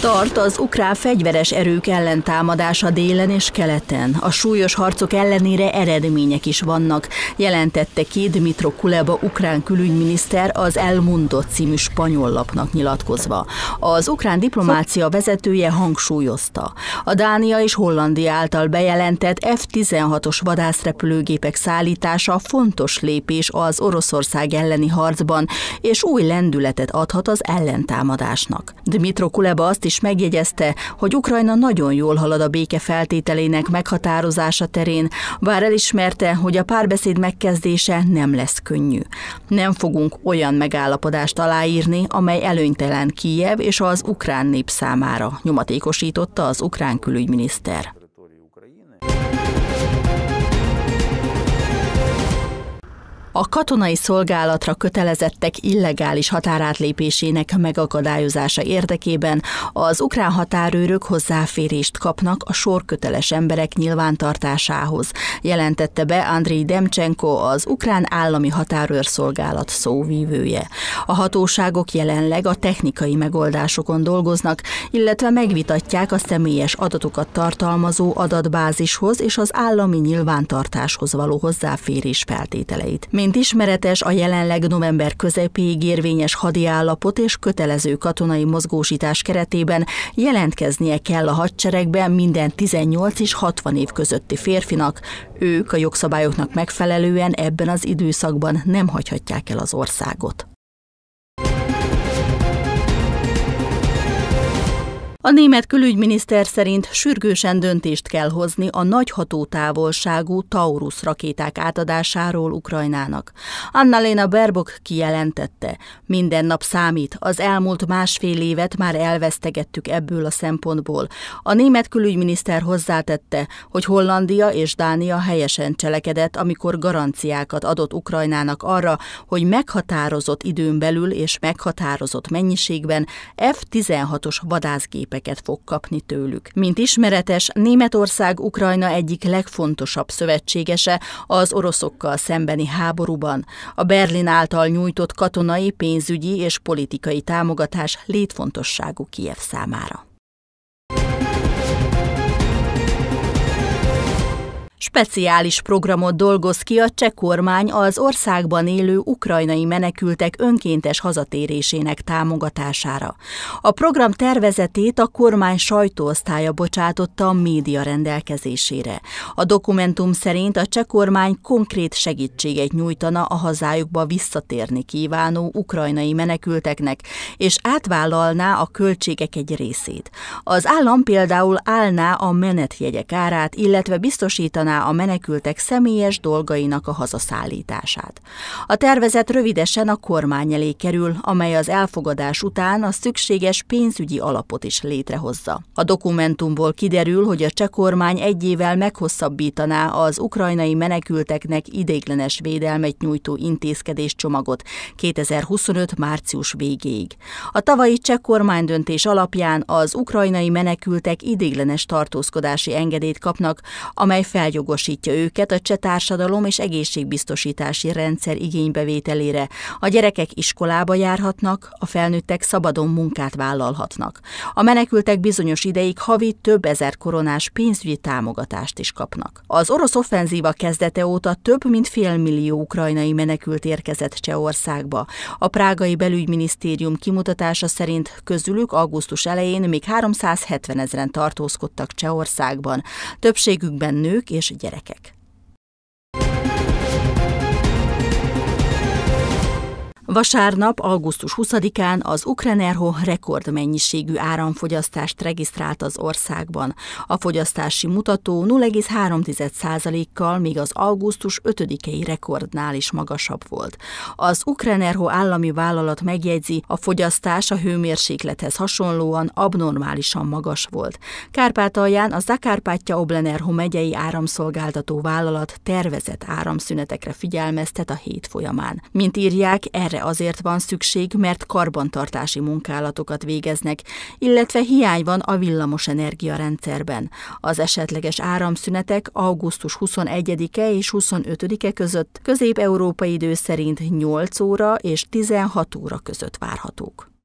Tart az ukrán fegyveres erők ellen támadása délen és keleten. A súlyos harcok ellenére eredmények is vannak, jelentette ki Dmitro Kuleba ukrán külügyminiszter az El Mundo című spanyol lapnak nyilatkozva. Az ukrán diplomácia vezetője hangsúlyozta. A Dánia és Hollandia által bejelentett F-16-os vadászrepülőgépek szállítása fontos lépés az Oroszország elleni harcban, és új lendületet adhat az ellentámadásnak. Dmitro Kuleba azt is megjegyezte, hogy Ukrajna nagyon jól halad a béke feltételének meghatározása terén, bár elismerte, hogy a párbeszéd megkezdése nem lesz könnyű. Nem fogunk olyan megállapodást aláírni, amely előnytelen Kijev és az ukrán nép számára, nyomatékosította az ukrán külügyminiszter. a katonai szolgálatra kötelezettek illegális határátlépésének megakadályozása érdekében az ukrán határőrök hozzáférést kapnak a sorköteles emberek nyilvántartásához, jelentette be Andrei Demchenko, az ukrán állami határőrszolgálat szóvívője. A hatóságok jelenleg a technikai megoldásokon dolgoznak, illetve megvitatják a személyes adatokat tartalmazó adatbázishoz és az állami nyilvántartáshoz való hozzáférés feltételeit. Mint ismeretes, a jelenleg november közepéig érvényes állapot és kötelező katonai mozgósítás keretében jelentkeznie kell a hadseregbe minden 18 és 60 év közötti férfinak. Ők a jogszabályoknak megfelelően ebben az időszakban nem hagyhatják el az országot. A német külügyminiszter szerint sürgősen döntést kell hozni a nagy hatótávolságú Taurus rakéták átadásáról Ukrajnának. Annalena Berbok kijelentette, minden nap számít, az elmúlt másfél évet már elvesztegettük ebből a szempontból. A német külügyminiszter hozzátette, hogy Hollandia és Dánia helyesen cselekedett, amikor garanciákat adott Ukrajnának arra, hogy meghatározott időn belül és meghatározott mennyiségben F-16-os vadászgépek szerepeket fog kapni tőlük. Mint ismeretes, Németország Ukrajna egyik legfontosabb szövetségese az oroszokkal szembeni háborúban. A Berlin által nyújtott katonai, pénzügyi és politikai támogatás létfontosságú Kiev számára. Speciális programot dolgoz ki a cseh kormány az országban élő ukrajnai menekültek önkéntes hazatérésének támogatására. A program tervezetét a kormány sajtóosztálya bocsátotta a média rendelkezésére. A dokumentum szerint a cseh kormány konkrét segítséget nyújtana a hazájukba visszatérni kívánó ukrajnai menekülteknek, és átvállalná a költségek egy részét. Az állam például állná a menetjegyek árát, illetve biztosítaná biztosítaná a menekültek személyes dolgainak a hazaszállítását. A tervezet rövidesen a kormány elé kerül, amely az elfogadás után a szükséges pénzügyi alapot is létrehozza. A dokumentumból kiderül, hogy a cseh kormány egy évvel meghosszabbítaná az ukrajnai menekülteknek ideiglenes védelmet nyújtó intézkedés csomagot 2025. március végéig. A tavalyi cseh kormány döntés alapján az ukrajnai menekültek ideiglenes tartózkodási engedélyt kapnak, amely felgyorsítja jogosítja őket a cseh társadalom és egészségbiztosítási rendszer igénybevételére. A gyerekek iskolába járhatnak, a felnőttek szabadon munkát vállalhatnak. A menekültek bizonyos ideig havi több ezer koronás pénzügyi támogatást is kapnak. Az orosz offenzíva kezdete óta több mint fél millió ukrajnai menekült érkezett Csehországba. A prágai belügyminisztérium kimutatása szerint közülük augusztus elején még 370 ezeren tartózkodtak Csehországban. Többségükben nők és gyerekek. Vasárnap, augusztus 20-án az Ukrenerho rekordmennyiségű áramfogyasztást regisztrált az országban. A fogyasztási mutató 0,3%-kal még az augusztus 5-i rekordnál is magasabb volt. Az Ukrenerho állami vállalat megjegyzi, a fogyasztás a hőmérséklethez hasonlóan abnormálisan magas volt. Kárpátalján a Zakárpátja Oblenerho megyei áramszolgáltató vállalat tervezett áramszünetekre figyelmeztet a hét folyamán. Mint írják, erre erre azért van szükség, mert karbantartási munkálatokat végeznek, illetve hiány van a villamos energiarendszerben. Az esetleges áramszünetek augusztus 21-e és 25-e között közép-európai idő szerint 8 óra és 16 óra között várhatók.